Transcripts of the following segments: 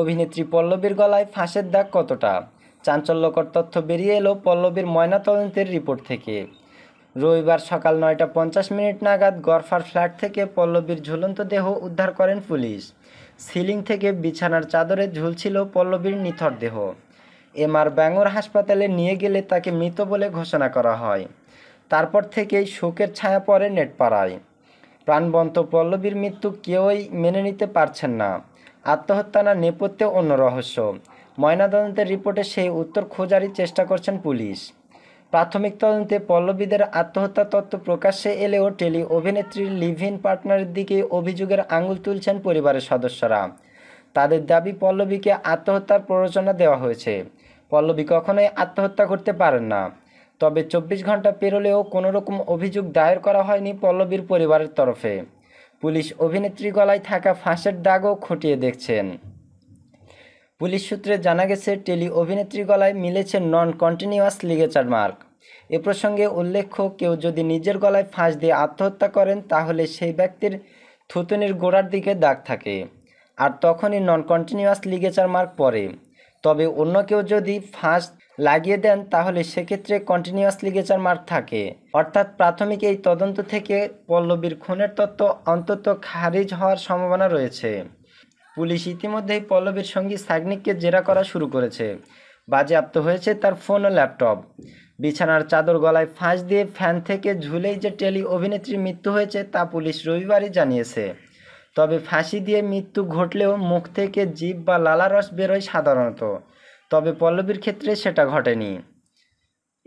অভিনেত্রী পল্লবীর গলায় ফাঁসের দাগ কতটা চাঞ্চল্যকর তথ্য বেরিয়ে এলো পল্লবীর ময়নাতদন্তের রিপোর্ট থেকে রবিবার সকাল নয়টা পঞ্চাশ মিনিট নাগাদ গরফার ফ্ল্যাট থেকে পল্লবীর ঝুলন্ত দেহ উদ্ধার করেন পুলিশ সিলিং থেকে বিছানার চাদরে ঝুলছিল পল্লবীর নিথর দেহ এমআর ব্যাঙ্গর হাসপাতালে নিয়ে গেলে তাকে মৃত বলে ঘোষণা করা হয় তারপর থেকেই শোকের ছায়া পড়ে নেটপাড়ায় প্রাণবন্ত পল্লবীর মৃত্যু কেউই মেনে নিতে পারছেন না আত্মহত্যা না নেপথ্যে অন্য রহস্য ময়নাতদন্তের রিপোর্টে সেই উত্তর খোঁজারই চেষ্টা করছেন পুলিশ প্রাথমিক তদন্তে পল্লবীদের আত্মহত্যা তত্ত্ব প্রকাশ্যে এলেও টেলি অভিনেত্রীর লিভ ইন পার্টনারের দিকে অভিযোগের আঙুল তুলছেন পরিবারের সদস্যরা তাদের দাবি পল্লবীকে আত্মহত্যার প্ররোচনা দেওয়া হয়েছে পল্লবী কখনোই আত্মহত্যা করতে পারেন না তবে চব্বিশ ঘন্টা পেরোলেও কোনোরকম অভিযোগ দায়ের করা হয়নি পল্লবীর পরিবারের তরফে পুলিশ অভিনেত্রী গলায় থাকা ফাঁসের দাগও খটিয়ে দেখছেন পুলিশ সূত্রে জানা গেছে টেলি অভিনেত্রী গলায় মিলেছে নন কন্টিনিউয়াস লিগেচার মার্ক এ প্রসঙ্গে উল্লেখ্য কেউ যদি নিজের গলায় ফাঁস দিয়ে আত্মহত্যা করেন তাহলে সেই ব্যক্তির থুতুনির গোড়ার দিকে দাগ থাকে আর তখনই নন কন্টিনিউয়াস লিগেচার মার্ক পরে তবে অন্য কেউ যদি ফাঁস লাগিয়ে দেন তাহলে সেক্ষেত্রে কন্টিনিউয়াস লিগেচার মার্ক থাকে অর্থাৎ প্রাথমিক এই তদন্ত থেকে পল্লবীর খুনের তত্ত্ব অন্তত খারিজ হওয়ার সম্ভাবনা রয়েছে পুলিশ ইতিমধ্যেই পল্লবীর সঙ্গী সাগনিককে জেরা করা শুরু করেছে বাজেয়াপ্ত হয়েছে তার ফোন ও ল্যাপটপ বিছানার চাদর গলায় ফাঁস দিয়ে ফ্যান থেকে ঝুলেই যে টেলি অভিনেত্রীর মৃত্যু হয়েছে তা পুলিশ রবিবারই জানিয়েছে তবে ফাঁসি দিয়ে মৃত্যু ঘটলেও মুখ থেকে জীব বা লালারস বেরোয় সাধারণত তবে পল্লবীর ক্ষেত্রে সেটা ঘটেনি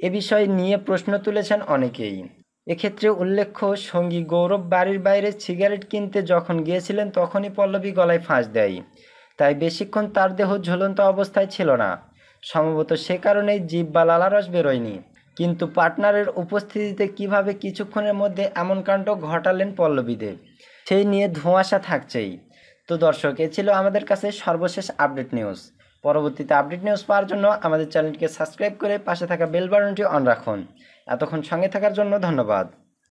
এ বিষয় নিয়ে প্রশ্ন তুলেছেন অনেকেই এক্ষেত্রে উল্লেখ্য সঙ্গী গৌরব বাড়ির বাইরে সিগারেট কিনতে যখন গিয়েছিলেন তখনই পল্লবী গলায় ফাঁস দেয় তাই বেশিক্ষণ তার দেহ ঝুলন্ত অবস্থায় ছিল না সম্ভবত সে কারণেই জীব বা লালারস বেরোয়নি কিন্তু পার্টনারের উপস্থিতিতে কিভাবে কিছুক্ষণের মধ্যে এমন কাণ্ড ঘটালেন পল্লবীদের সেই নিয়ে ধোঁয়াশা থাকছেই তো দর্শক এ ছিল আমাদের কাছে সর্বশেষ আপডেট নিউজ পরবর্তীতে আপডেট নিউজ পাওয়ার জন্য আমাদের চ্যানেলটিকে সাবস্ক্রাইব করে পাশে থাকা বেল বাটনটি অন রাখুন এতক্ষণ সঙ্গে থাকার জন্য ধন্যবাদ